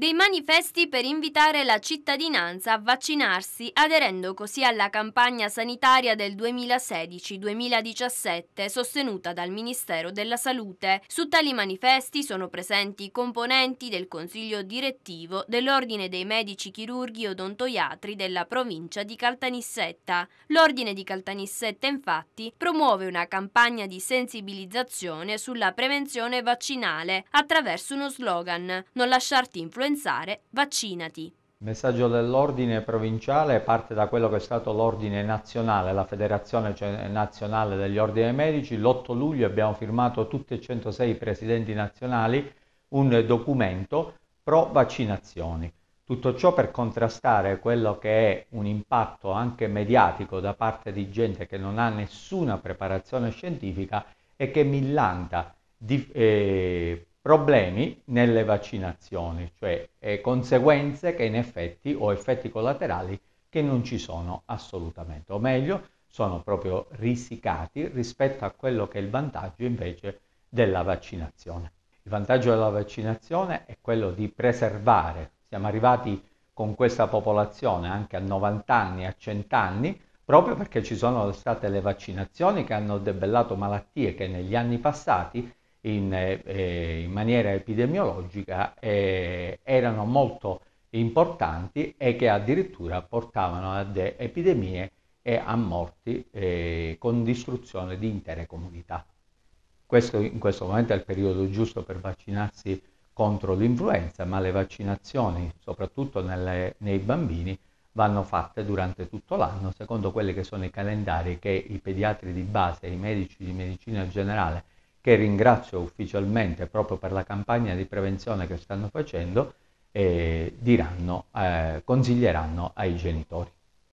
dei manifesti per invitare la cittadinanza a vaccinarsi aderendo così alla campagna sanitaria del 2016-2017 sostenuta dal Ministero della Salute. Su tali manifesti sono presenti i componenti del Consiglio direttivo dell'Ordine dei Medici Chirurghi Odontoiatri della provincia di Caltanissetta. L'Ordine di Caltanissetta infatti promuove una campagna di sensibilizzazione sulla prevenzione vaccinale attraverso uno slogan non lasciarti influenzare pensare vaccinati. Il messaggio dell'ordine provinciale parte da quello che è stato l'ordine nazionale, la Federazione cioè, Nazionale degli Ordini Medici. L'8 luglio abbiamo firmato tutti e 106 presidenti nazionali un documento pro vaccinazioni. Tutto ciò per contrastare quello che è un impatto anche mediatico da parte di gente che non ha nessuna preparazione scientifica e che millanta di, eh, problemi nelle vaccinazioni, cioè eh, conseguenze che in effetti o effetti collaterali che non ci sono assolutamente, o meglio sono proprio risicati rispetto a quello che è il vantaggio invece della vaccinazione. Il vantaggio della vaccinazione è quello di preservare, siamo arrivati con questa popolazione anche a 90 anni, a 100 anni, proprio perché ci sono state le vaccinazioni che hanno debellato malattie che negli anni passati in, eh, eh, in maniera epidemiologica eh, erano molto importanti e che addirittura portavano ad epidemie e a morti eh, con distruzione di intere comunità. Questo in questo momento è il periodo giusto per vaccinarsi contro l'influenza, ma le vaccinazioni, soprattutto nelle, nei bambini, vanno fatte durante tutto l'anno secondo quelli che sono i calendari che i pediatri di base, i medici di medicina generale che ringrazio ufficialmente proprio per la campagna di prevenzione che stanno facendo, eh, diranno, eh, consiglieranno ai genitori.